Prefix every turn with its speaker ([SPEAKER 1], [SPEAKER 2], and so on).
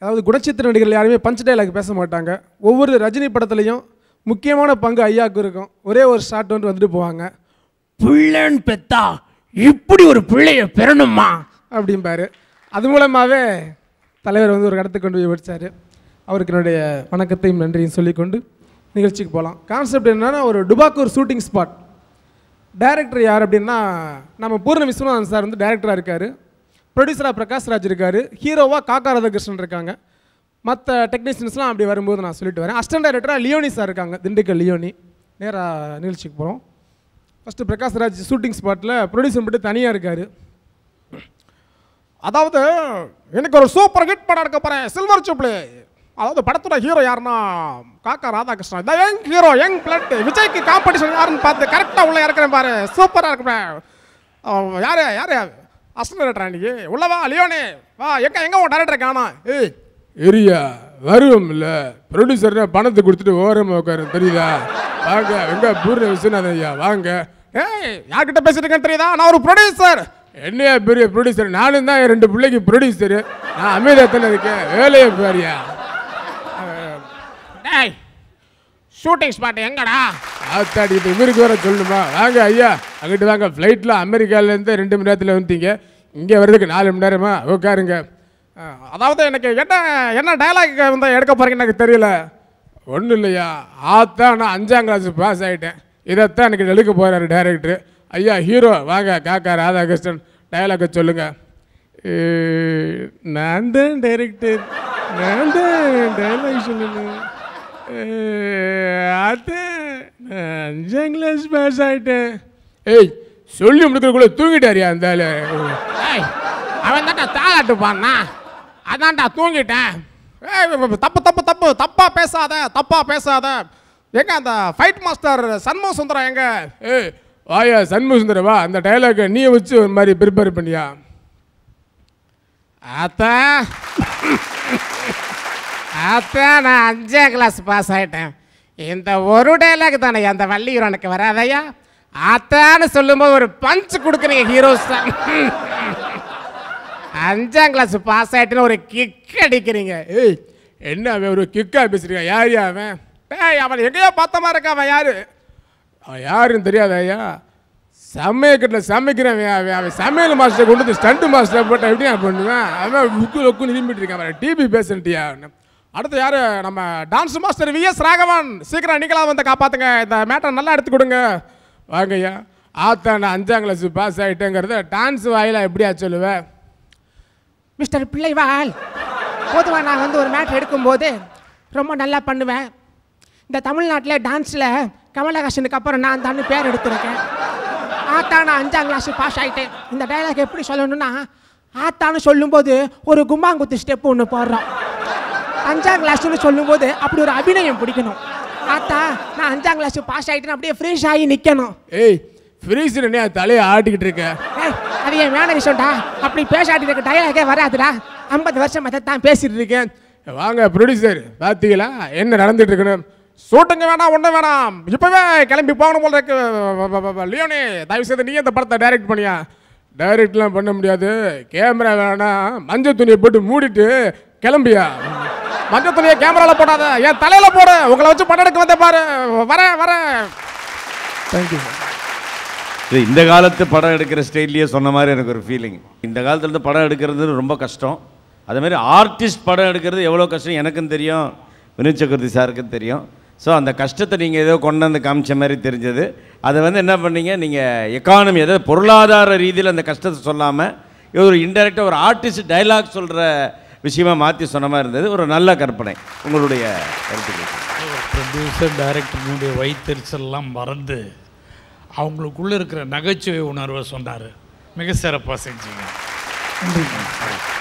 [SPEAKER 1] அதாவது குணச்சித்திர நடிகர்கள் யாருமே பஞ்ச டைலாக் பேச மாட்டாங்க ஒவ்வொரு ரஜினி படத்துலையும் முக்கியமான பங்கு ஐயாவுக்கு இருக்கும் ஒரே ஒரு ஷார்ட் வந்து வந்துட்டு போவாங்க பிள்ளைன்னு பெத்தா இப்படி ஒரு பிள்ளைய பெறணுமா அப்படிம்பாரு அது மூலமாகவே தலைவர் வந்து ஒரு இடத்துக்கு கொண்டு போய் வச்சார் அவருக்கு என்னுடைய வணக்கத்தையும் நன்றியும் சொல்லிக்கொண்டு நிகழ்ச்சிக்கு போகலாம் கான்செப்ட் என்னென்னா ஒரு டுபாக்கூர் ஷூட்டிங் ஸ்பாட் டைரக்டர் யார் அப்படின்னா நம்ம பூர்ண விஸ்வநாதன் சார் வந்து டைரக்டராக இருக்கார் ப்ரொடியூசராக பிரகாஷ் ராஜ் இருக்கார் ஹீரோவாக காக்கா ராதாகிருஷ்ணன் இருக்காங்க மற்ற டெக்னீஷியன்ஸ்லாம் அப்படி வரும்போது நான் சொல்லிட்டு வரேன் அஸ்டன் டைரக்டராக லியோனி சார் இருக்காங்க திண்டுக்கல் லியோனி நேராக நிகழ்ச்சிக்கு போகிறோம் ஃபஸ்ட்டு பிரகாஷ் ராஜ் ஷூட்டிங் ஸ்பாட்டில் ப்ரொடியூசர் மட்டும் தனியாக இருக்கார் அதாவது எனக்கு ஒரு சூப்பர் ஹிட் படம் எடுக்க போகிறேன் சில்வர் சூப்பில் அதாவது படத்தோட ஹீரோ யாருன்னா காக்கா ராதாகிருஷ்ணன் இந்த யங் ஹீரோ யங் பிளட் விஜய்க்கு காம்படிஷன் யாருன்னு பார்த்து கரெக்டாக உள்ளே இறக்குறேன் பாரு சூப்பராக இருக்கிறேன் யார் யார் அசன் டேரக்டரா நீ உள்ளவா லியோனே வா எங்க எங்க உன் டேரக்டர் காணா ஏய் எரியா வருவோம் இல்லை ப்ரொடியூசர்னா பணத்தை கொடுத்துட்டு ஓரமாக உட்காரு தெரியுதா வாங்க எங்க பூர்ண விஸ்வநாதன் ஐயா வாங்க ஏய் யார்கிட்ட பேசிட்டு தெரியுதா நான் ஒரு ப்ரொடியூசர் என்னையா பெரிய ப்ரொடியூசர் நானும் தான் ரெண்டு பிள்ளைக்கு ப்ரொடியூசர் நான் அமீதாத்தன இருக்கேன் வேலையை பாரியா ஏய் ஷூட்டிங் ஸ்பாட் எங்கடா ஆத்தாடி இப்போ இவருக்கு வர சொல்லணுமா வாங்க ஐயா அங்கிட்டு வாங்க ஃப்ளைட்டில் அமெரிக்காவிலேருந்து ரெண்டு மணி நேரத்தில் வந்துட்டீங்க இங்கே வர்றதுக்கு நாலு மணி நேரமா உட்காருங்க அதாவது எனக்கு என்ன என்ன டைலாக் வந்து எடுக்க போகிறீங்க எனக்கு தெரியல ஒன்றும் இல்லையா ஆத்தான் நான் அஞ்சாம் கிளாஸ் பாஸ் ஆகிட்டேன் இதைத்தான் எனக்கு எழுக்க போகிறாரு டேரக்டர் ஐயா ஹீரோ வாங்க காக்கா ராதாகிருஷ்ணன் டைலாக்கை சொல்லுங்கள் நான் தான் டைரக்டர் நான் தான் டைலாக் சொல்லுங்கள் அது இங்கிலீஷ் பேஸ் ஆகிட்டு ஏய் சொல்லி முடிக்கிறதுக்குள்ளே தூங்கிட்டாரியா இருந்தாலும் அவன் தான்டா தாளாட்டு அதான்டா தூங்கிட்டேன் தப்பு தப்பு தப்பு தப்பாக பேசாத தப்பாக பேசாத எங்க அந்த ஃபைட் மாஸ்டர் சண்முக சுந்தரம் எங்க ஏய் வாயா சண்முக வா அந்த டைலாக நீ வச்சு ஒரு மாதிரி ப்ரிப்பேர் பண்ணியா அத்த அதான் நான் அஞ்சாம் கிளாஸ் பாஸ் ஆகிட்டேன் இந்த ஒரு டைலாக் தானே அந்த வள்ளி ஹீரோ எனக்கு வராதையா அத்தான்னு சொல்லும்போது ஒரு பஞ்ச் கொடுக்குறீங்க ஹீரோஸ் தான் அஞ்சாம் கிளாஸ் பாஸ் ஆகிட்டேன்னு ஒரு கிக் அடிக்கிறீங்க ஏய் என்ன அவன் ஒரு கிக்காக பேசுகிறீங்க யார் அவன் ஏய் அவன் எங்கேயோ பார்த்தமா இருக்க அவன் யார் அவன் யாருன்னு தெரியாத ஐயா சமையக்கட்டில் சமைக்கிறவன் அவன் அவன் சமையல் மாஸ்டரை கொண்டு வந்து ஸ்டண்ட் மாஸ்டரை போட்டால் எப்படி நான் பண்ணுவேன் அவன் புக்கு லொக்குன்னு இரும்பிட்டு இருக்கான் அவன் டிபி பேசுன்ட்டியா அடுத்து யார் நம்ம dance master V S Raghavan சீக்கிரம் நிக்கலாம் வந்து காப்பாற்றுங்க இந்த மேட்டர் நல்லா எடுத்து கொடுங்க வாங்கய்யா ஆத்தா நான் அஞ்சாம் கிளாஸ் பாஸ் ஆகிட்டேங்கிறத டான்ஸ் வாயில எப்படியா சொல்லுவேன் மிஸ்டர் பிள்ளைவால் பொதுவாக நான் வந்து ஒரு மேட்ரு எடுக்கும்போது ரொம்ப நல்லா பண்ணுவேன் இந்த தமிழ்நாட்டில் டான்ஸில் கமலஹாசனுக்கு அப்புறம் நான் தான் பேர் எடுத்திருக்கேன் ஆத்தா நான் அஞ்சாம் கிளாஸ் பாஸ் ஆகிட்டேன் இந்த டைலாக் எப்படி சொல்லணும்னா ஆத்தான்னு சொல்லும்போது ஒரு கும்மாங்குத்து ஸ்டெப்பு ஒன்று போடுறோம் அஞ்சாம் கிளாஸ்னு சொல்லும்போது அப்படி ஒரு அபிநயம் பிடிக்கணும் ஆத்தா நான் அஞ்சாம் கிளாஸ் பாஸ் ஆகிட்டேன் அப்படியே ஃப்ரீஸ் ஆகி நிற்கணும் ஏய் ஃப்ரீஸ் என்ன தலையை ஆட்டிக்கிட்டு இருக்க அது என் வேண விஷயம்டா அப்படி பேசாட்டி இருக்க டயலாகே வராதுடா ஐம்பது வருஷம் மத்த தான் பேசிட்டு இருக்கேன் வாங்க ப்ரொடியூசர் பார்த்தீங்களா என்ன நடந்துட்டு இருக்குன்னு ஷூட்டிங்க வேணாம் ஒன்றும் வேணாம் இப்போவே கிளம்பி போகணும் போல இருக்கு லியோனே தயவு செய்து நீ இந்த படத்தை டைரக்ட் பண்ணியா டைரக்ட்லாம் பண்ண முடியாது கேமரா வேணாம் மஞ்சள் துணியை போட்டு மூடிட்டு கிளம்பியா மஞ்சத்துலையே கேமராவில் போடாத என் தலையில் போடு உங்களை வச்சு படம் எடுக்க வந்தேன் பாரு வரேன் வரேன் தேங்க்யூ இது இந்த காலத்து படம் எடுக்கிற ஸ்டைல்லையே சொன்ன மாதிரி எனக்கு ஒரு ஃபீலிங் இந்த காலத்துலேருந்து படம் எடுக்கிறது ரொம்ப கஷ்டம் மாதிரி ஆர்டிஸ்ட் படம் எடுக்கிறது எவ்வளோ கஷ்டம் எனக்கும் தெரியும் வினோத் சக்கரவர்த்தி சாருக்கும் தெரியும் ஸோ அந்த கஷ்டத்தை நீங்கள் ஏதோ கொண்டு வந்து காமிச்ச மாதிரி தெரிஞ்சது அதை வந்து என்ன பண்ணீங்க நீங்கள் எக்கானமி ஏதோ பொருளாதார ரீதியில் அந்த கஷ்டத்தை சொல்லாமல் ஒரு இன்டெரக்டாக ஒரு ஆர்டிஸ்ட் டைலாக் சொல்கிற விஷயமாக மாற்றி சொன்ன மாதிரி இருந்தது ஒரு நல்ல கற்பனை உங்களுடைய கருத்துக்கள் ப்ரொடியூசர் டைரக்டர்னுடைய வைத்தறிச்சல்லாம் மறந்து அவங்களுக்குள்ளே இருக்கிற நகைச்சுவை உணர்வை சொன்னார் மிக சிறப்பாக செஞ்சீங்க நன்றி